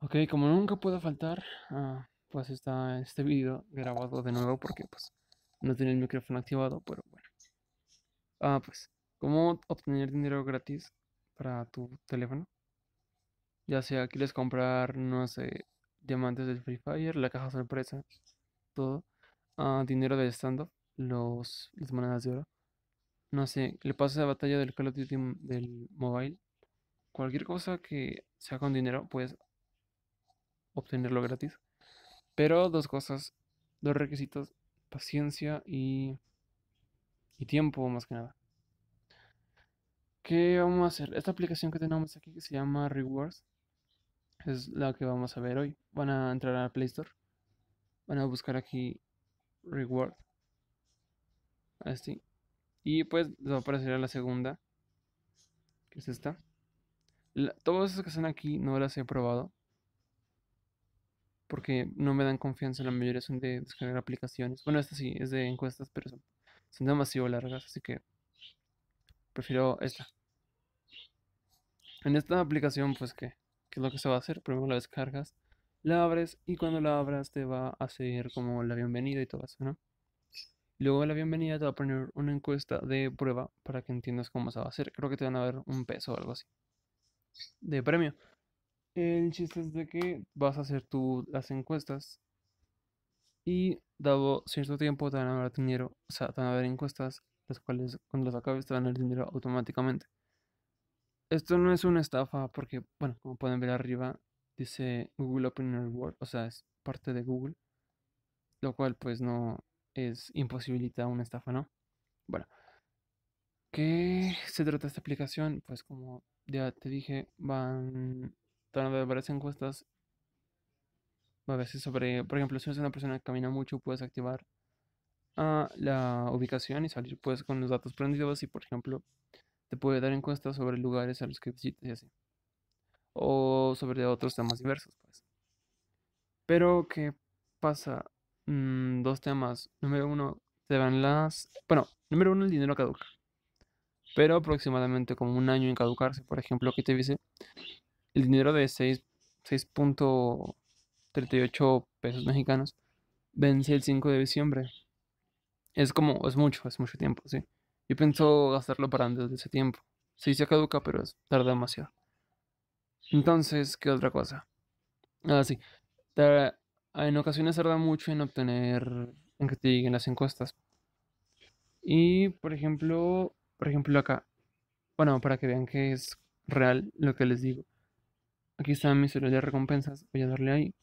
Ok, como nunca puedo faltar, ah, pues está este video grabado de nuevo porque pues no tiene el micrófono activado, pero bueno. Ah, pues, ¿cómo obtener dinero gratis para tu teléfono? Ya sea quieres comprar, no sé, diamantes del Free Fire, la caja sorpresa, todo. Ah, dinero de stand-up, los, las monedas de oro. No sé, le pase de batalla del Call of Duty mm, del mobile. Cualquier cosa que sea con dinero, pues obtenerlo gratis. Pero dos cosas, dos requisitos, paciencia y, tiempo más que nada. ¿Qué vamos a hacer? Esta aplicación que tenemos aquí que se llama Rewards es la que vamos a ver hoy. Van a entrar a Play Store, van a buscar aquí Reward. Así. Y pues les va a aparecer la segunda, que es esta. Todos todas esas que están aquí no las he probado, porque no me dan confianza, la mayoría son de descargar aplicaciones. Bueno, esta sí, es de encuestas, pero son, demasiado largas, así que prefiero esta. En esta aplicación, pues, ¿qué? ¿qué es lo que se va a hacer? Primero la descargas, la abres y cuando la abras te va a hacer como la bienvenida y todo eso, ¿no? Luego la bienvenida te va a poner una encuesta de prueba para que entiendas cómo se va a hacer. Creo que te van a dar un peso o algo así. De premio. El chiste es de que vas a hacer tú las encuestas y dado cierto tiempo te van a dar dinero, o sea, te van a dar encuestas, las cuales cuando las acabes te van a dar dinero automáticamente. Esto no es una estafa porque, bueno, como pueden ver arriba, dice Google Open World o sea, es parte de Google, lo cual pues no es imposibilita una estafa, ¿no? Bueno, ¿qué se trata esta aplicación? Pues como ya te dije, van a ver varias encuestas, a si sobre, por ejemplo, si eres una persona que camina mucho, puedes activar ah, la ubicación y salir pues con los datos prendidos y, por ejemplo, te puede dar encuestas sobre lugares a los que visitas y así. O sobre otros temas diversos, pues. Pero, ¿qué pasa? Mm, dos temas. Número uno, te van las... Bueno, número uno, el dinero caduca. Pero aproximadamente como un año en caducarse. Por ejemplo, aquí te dice el dinero de 6.38 pesos mexicanos vence el 5 de diciembre. Es como, es mucho, es mucho tiempo, sí. Yo pienso gastarlo para antes de ese tiempo. Sí, se caduca, pero tarda demasiado. Entonces, ¿qué otra cosa? Ah, sí. en ocasiones tarda mucho en obtener, en que te lleguen las encuestas. Y, por ejemplo, por ejemplo acá. Bueno, para que vean que es real lo que les digo. Aquí está mi servidor de recompensas. Voy a darle ahí.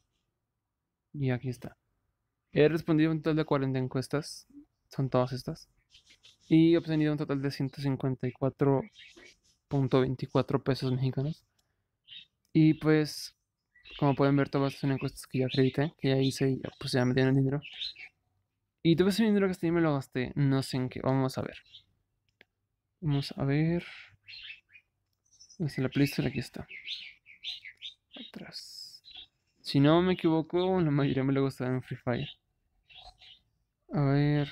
Y aquí está. He respondido un total de 40 encuestas. Son todas estas. Y he obtenido un total de 154.24 pesos mexicanos. Y pues, como pueden ver, todas son encuestas que ya acredité, que ya hice y ya, pues ya me dieron dinero. Y todo ese dinero que ahí me lo gasté. No sé en qué. Vamos a ver. Vamos a ver. la playlist, aquí está. Atrás. Si no me equivoco, la mayoría me le gustaba en Free Fire. A ver.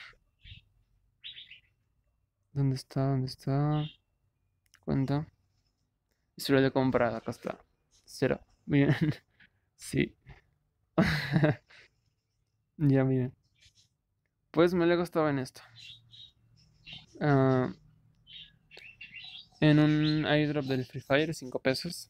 ¿Dónde está? ¿Dónde está? Cuenta. lo he comprado, acá está. Cero. Bien. sí. ya, miren. Pues me le gustaba en esto. Ah, en un airdrop del Free Fire, 5 pesos.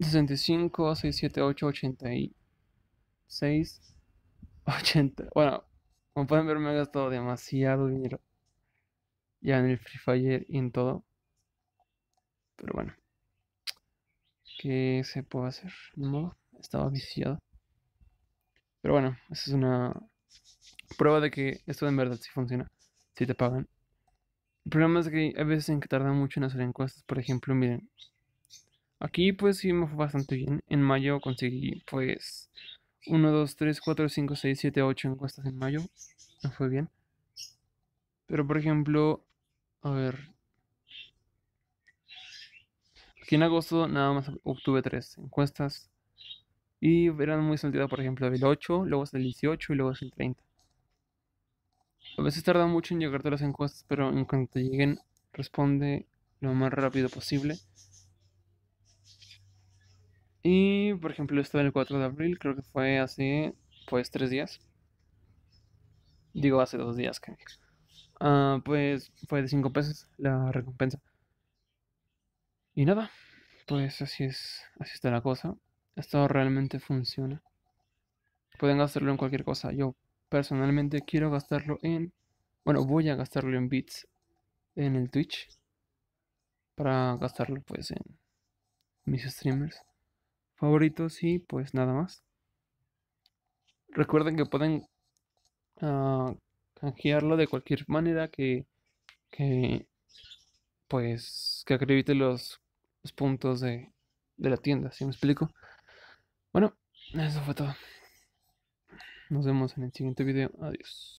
65, 8, 86, 80. Bueno, como pueden ver, me he gastado demasiado dinero. Ya en el Free Fire y en todo. Pero bueno. ¿Qué se puede hacer? No, estaba viciado. Pero bueno, esa es una prueba de que esto en verdad sí funciona. Si te pagan. El problema es que hay veces en que tarda mucho en hacer encuestas. Por ejemplo, miren, Aquí pues sí me fue bastante bien. En mayo conseguí pues 1, 2, 3, 4, 5, 6, 7, 8 encuestas en mayo. Me fue bien. Pero por ejemplo, a ver. Aquí en agosto nada más obtuve 3 encuestas. Y eran muy salteadas, por ejemplo, del 8, luego es el 18 y luego es el 30. A veces tarda mucho en llegar todas las encuestas, pero en cuanto lleguen, responde lo más rápido posible. Y por ejemplo, esto del 4 de abril, creo que fue hace pues tres días. Digo, hace dos días que. Ah, pues fue de 5 pesos la recompensa. Y nada, pues así es, así está la cosa. Esto realmente funciona. Pueden gastarlo en cualquier cosa. Yo personalmente quiero gastarlo en. Bueno, voy a gastarlo en bits en el Twitch. Para gastarlo pues en mis streamers favoritos y pues nada más. Recuerden que pueden ah, canjearlo de cualquier manera que, que pues que acredite los, puntos de, de, la tienda, si me explico? Bueno, eso fue todo. Nos vemos en el siguiente video. Adiós.